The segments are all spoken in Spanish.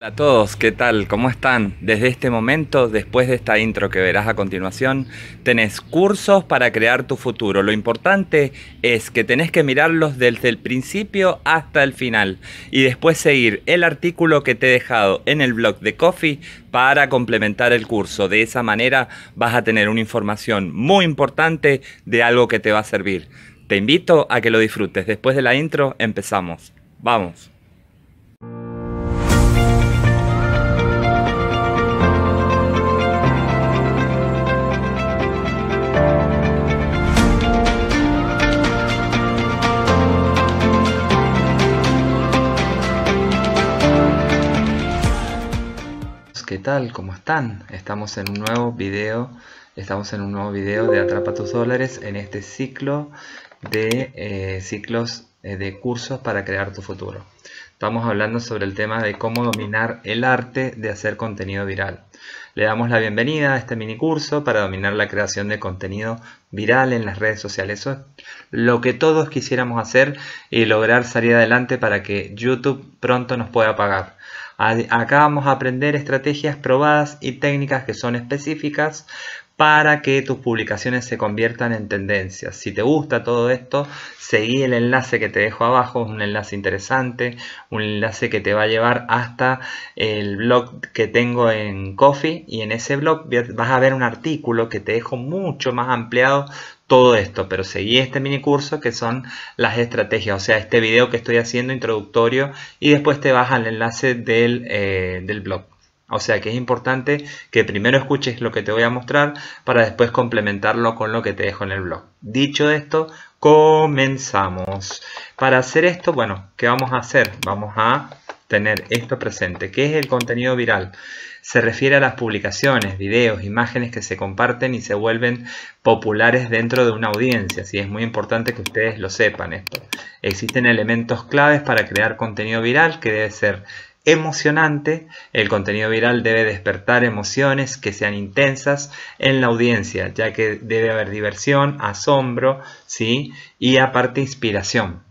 Hola a todos, ¿qué tal? ¿Cómo están? Desde este momento, después de esta intro que verás a continuación, tenés cursos para crear tu futuro. Lo importante es que tenés que mirarlos desde el principio hasta el final y después seguir el artículo que te he dejado en el blog de Coffee para complementar el curso. De esa manera vas a tener una información muy importante de algo que te va a servir. Te invito a que lo disfrutes. Después de la intro empezamos. Vamos. tal? ¿Cómo están? Estamos en un nuevo video, estamos en un nuevo video de Atrapa tus dólares en este ciclo de eh, ciclos eh, de cursos para crear tu futuro. Estamos hablando sobre el tema de cómo dominar el arte de hacer contenido viral. Le damos la bienvenida a este mini curso para dominar la creación de contenido viral en las redes sociales. Eso es lo que todos quisiéramos hacer y lograr salir adelante para que YouTube pronto nos pueda pagar. Acá vamos a aprender estrategias probadas y técnicas que son específicas para que tus publicaciones se conviertan en tendencias. Si te gusta todo esto, seguí el enlace que te dejo abajo, un enlace interesante, un enlace que te va a llevar hasta el blog que tengo en Coffee y en ese blog vas a ver un artículo que te dejo mucho más ampliado todo esto, pero seguí este mini curso que son las estrategias, o sea, este video que estoy haciendo introductorio y después te vas al enlace del, eh, del blog. O sea que es importante que primero escuches lo que te voy a mostrar para después complementarlo con lo que te dejo en el blog. Dicho esto, comenzamos. Para hacer esto, bueno, ¿qué vamos a hacer? Vamos a tener esto presente. ¿Qué es el contenido viral? Se refiere a las publicaciones, videos, imágenes que se comparten y se vuelven populares dentro de una audiencia. Así es muy importante que ustedes lo sepan esto. Existen elementos claves para crear contenido viral que debe ser emocionante, el contenido viral debe despertar emociones que sean intensas en la audiencia, ya que debe haber diversión, asombro, ¿sí? Y aparte inspiración.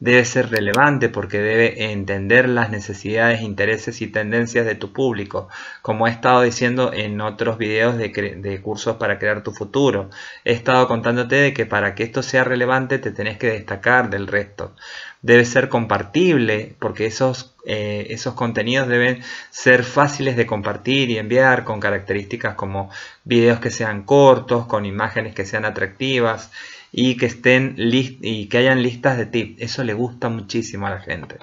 Debe ser relevante porque debe entender las necesidades, intereses y tendencias de tu público, como he estado diciendo en otros videos de, cursos para crear tu futuro. He estado contándote de que para que esto sea relevante te tenés que destacar del resto. Debe ser compartible porque esos eh, esos contenidos deben ser fáciles de compartir y enviar con características como videos que sean cortos, con imágenes que sean atractivas y que, estén y que hayan listas de tips. Eso le gusta muchísimo a la gente.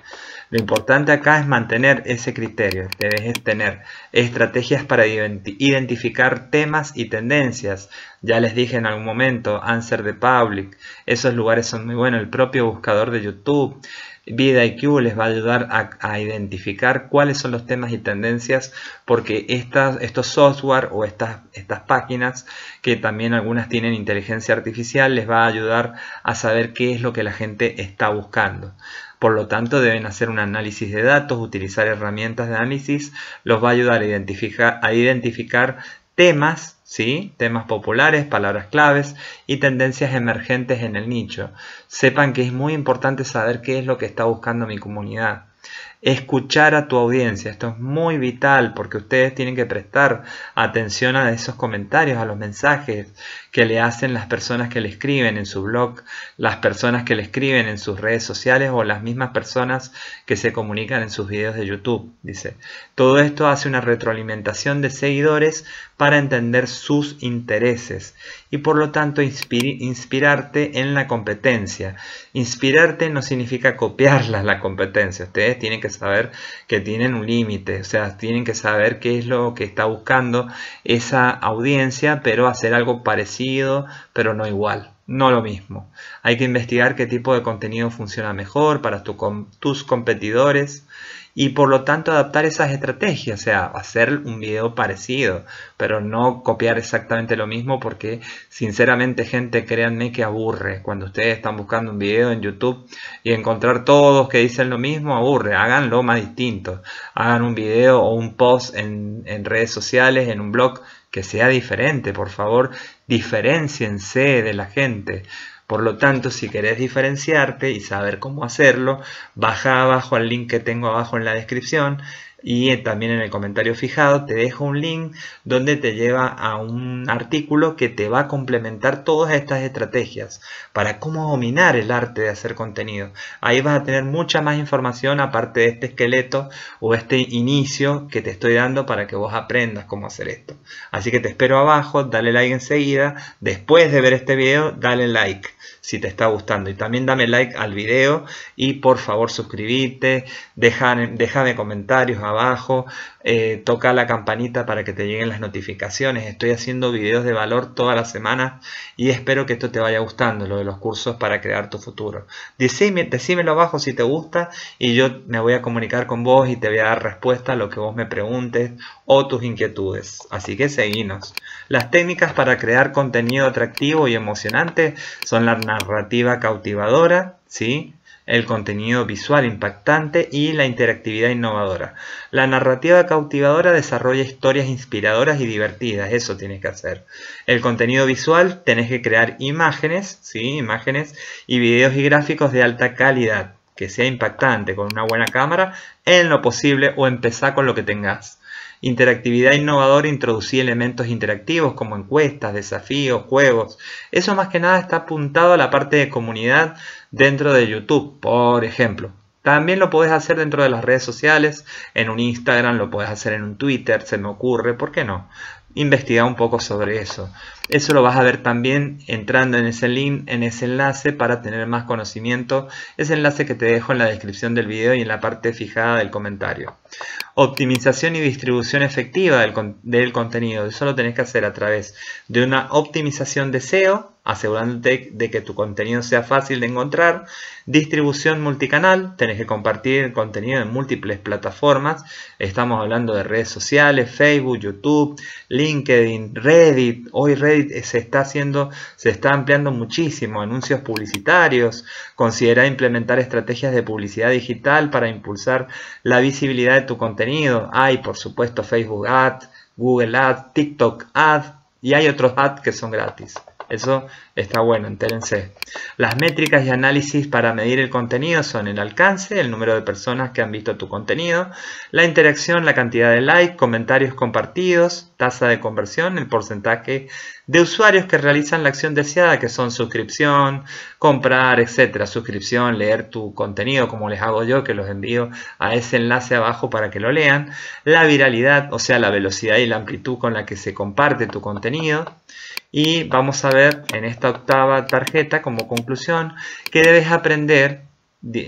Lo importante acá es mantener ese criterio. Debes este, tener estrategias para identificar temas y tendencias. Ya les dije en algún momento, Answer the Public. Esos lugares son muy buenos. El propio buscador de YouTube. Vida IQ les va a ayudar a, identificar cuáles son los temas y tendencias porque estos software o estas, estas páginas que también algunas tienen inteligencia artificial les va a ayudar a saber qué es lo que la gente está buscando. Por lo tanto, deben hacer un análisis de datos, utilizar herramientas de análisis, los va a ayudar a identificar, a identificar temas, ¿sí? temas populares, palabras claves y tendencias emergentes en el nicho. Sepan que es muy importante saber qué es lo que está buscando mi comunidad escuchar a tu audiencia. Esto es muy vital porque ustedes tienen que prestar atención a esos comentarios, a los mensajes que le hacen las personas que le escriben en su blog, las personas que le escriben en sus redes sociales o las mismas personas que se comunican en sus videos de YouTube. Dice, todo esto hace una retroalimentación de seguidores para entender sus intereses y por lo tanto inspirarte en la competencia. Inspirarte no significa copiarla la competencia. Ustedes tienen que saber que tienen un límite, o sea, tienen que saber qué es lo que está buscando esa audiencia, pero hacer algo parecido, pero no igual no lo mismo. Hay que investigar qué tipo de contenido funciona mejor para tus competidores y por lo tanto adaptar esas estrategias, o sea, hacer un video parecido, pero no copiar exactamente lo mismo porque sinceramente gente, créanme que aburre. Cuando ustedes están buscando un video en YouTube y encontrar todos que dicen lo mismo, aburre. Háganlo más distinto. Hagan un video o un post en, en redes sociales, en un blog que sea diferente, por favor, diferenciense de la gente. Por lo tanto, si querés diferenciarte y saber cómo hacerlo, baja abajo al link que tengo abajo en la descripción y también en el comentario fijado te dejo un link donde te lleva a un artículo que te va a complementar todas estas estrategias para cómo dominar el arte de hacer contenido. Ahí vas a tener mucha más información aparte de este esqueleto o este inicio que te estoy dando para que vos aprendas cómo hacer esto. Así que te espero abajo, dale like enseguida. Después de ver este video, dale like si te está gustando. Y también dame like al video y por favor suscribite, déjame comentarios abajo, eh, toca la campanita para que te lleguen las notificaciones. Estoy haciendo videos de valor todas las semanas y espero que esto te vaya gustando, lo de los cursos para crear tu futuro. Decime, decímelo abajo si te gusta y yo me voy a comunicar con vos y te voy a dar respuesta a lo que vos me preguntes o tus inquietudes. Así que seguimos. Las técnicas para crear contenido atractivo y emocionante son la narrativa cautivadora, ¿sí? el contenido visual impactante y la interactividad innovadora. La narrativa cautivadora desarrolla historias inspiradoras y divertidas, eso tienes que hacer. El contenido visual, tenés que crear imágenes, ¿sí? imágenes y videos y gráficos de alta calidad, que sea impactante con una buena cámara, en lo posible o empezar con lo que tengas. Interactividad innovadora introducir elementos interactivos como encuestas, desafíos, juegos. Eso más que nada está apuntado a la parte de comunidad dentro de YouTube, por ejemplo. También lo podés hacer dentro de las redes sociales, en un Instagram, lo podés hacer en un Twitter, se me ocurre, ¿por qué no? Investiga un poco sobre eso. Eso lo vas a ver también entrando en ese link, en ese enlace para tener más conocimiento. Ese enlace que te dejo en la descripción del video y en la parte fijada del comentario. Optimización y distribución efectiva del, contenido. Eso lo tenés que hacer a través de una optimización de SEO, asegurándote de que tu contenido sea fácil de encontrar. Distribución multicanal, tenés que compartir el contenido en múltiples plataformas. Estamos hablando de redes sociales, Facebook, YouTube, LinkedIn, Reddit. Hoy Reddit eh, se está haciendo, se está ampliando muchísimo, anuncios publicitarios, considera implementar estrategias de publicidad digital para impulsar la visibilidad de tu contenido. Hay, por supuesto, Facebook Ads, Google Ads, TikTok Ads y hay otros ads que son gratis. Eso está bueno, entérense. Las métricas y análisis para medir el contenido son el alcance, el número de personas que han visto tu contenido, la interacción, la cantidad de likes, comentarios compartidos, tasa de conversión, el porcentaje de usuarios que realizan la acción deseada, que son suscripción, comprar, etcétera, suscripción, leer tu contenido, como les hago yo, que los envío a ese enlace abajo para que lo lean, la viralidad, o sea, la velocidad y la amplitud con la que se comparte tu contenido, y vamos a ver en esta octava tarjeta como conclusión que debes aprender,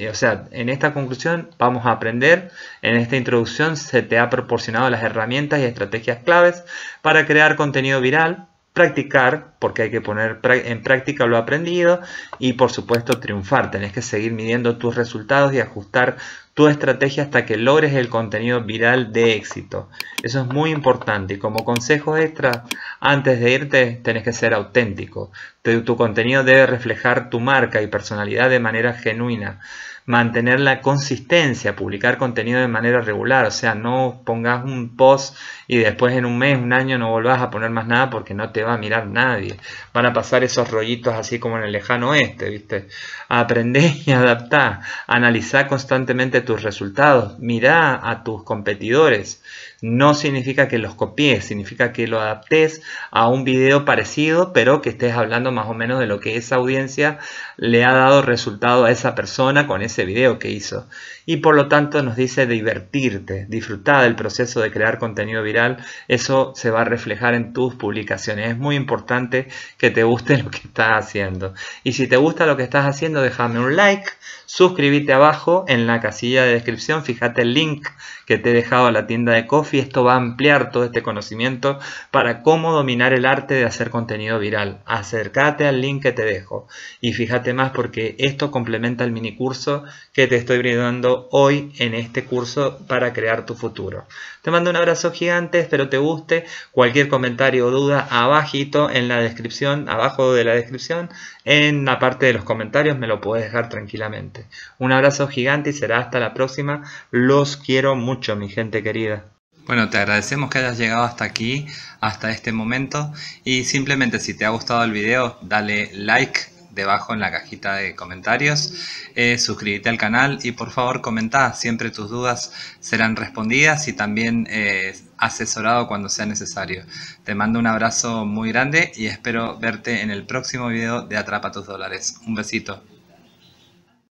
o sea, en esta conclusión vamos a aprender, en esta introducción se te ha proporcionado las herramientas y estrategias claves para crear contenido viral, practicar, porque hay que poner en práctica lo aprendido y por supuesto triunfar. Tenés que seguir midiendo tus resultados y ajustar tu estrategia hasta que logres el contenido viral de éxito. Eso es muy importante y como consejo extra, antes de irte tenés que ser auténtico. Tu, contenido debe reflejar tu marca y personalidad de manera genuina. Mantener la consistencia, publicar contenido de manera regular, o sea, no pongas un post y después en un mes, un año no volvás a poner más nada porque no te va a mirar nadie. Van a pasar esos rollitos así como en el lejano oeste, ¿viste? Aprende y adaptar analizar constantemente tus resultados, mira a tus competidores, no significa que los copies, significa que lo adaptes a un video parecido, pero que estés hablando más o menos de lo que esa audiencia le ha dado resultado a esa persona con ese video que hizo. Y por lo tanto nos dice divertirte, disfrutar del proceso de crear contenido viral, eso se va a reflejar en tus publicaciones. Es muy importante que te guste lo que estás haciendo. Y si te gusta lo que estás haciendo, déjame un like, suscríbete abajo en la casilla de descripción, fíjate el link que te he dejado a la tienda de coffee y esto va a ampliar todo este conocimiento para cómo dominar el arte de hacer contenido viral. Acércate al link que te dejo y fíjate más porque esto complementa el mini curso que te estoy brindando hoy en este curso para crear tu futuro. Te mando un abrazo gigante, espero te guste. Cualquier comentario o duda abajito en la descripción, abajo de la descripción, en la parte de los comentarios me lo puedes dejar tranquilamente. Un abrazo gigante y será hasta la próxima. Los quiero mucho, mi gente querida. Bueno, te agradecemos que hayas llegado hasta aquí, hasta este momento y simplemente si te ha gustado el video dale like debajo en la cajita de comentarios, eh, suscríbete al canal y por favor comenta, siempre tus dudas serán respondidas y también eh, asesorado cuando sea necesario. Te mando un abrazo muy grande y espero verte en el próximo video de Atrapa tus dólares. Un besito.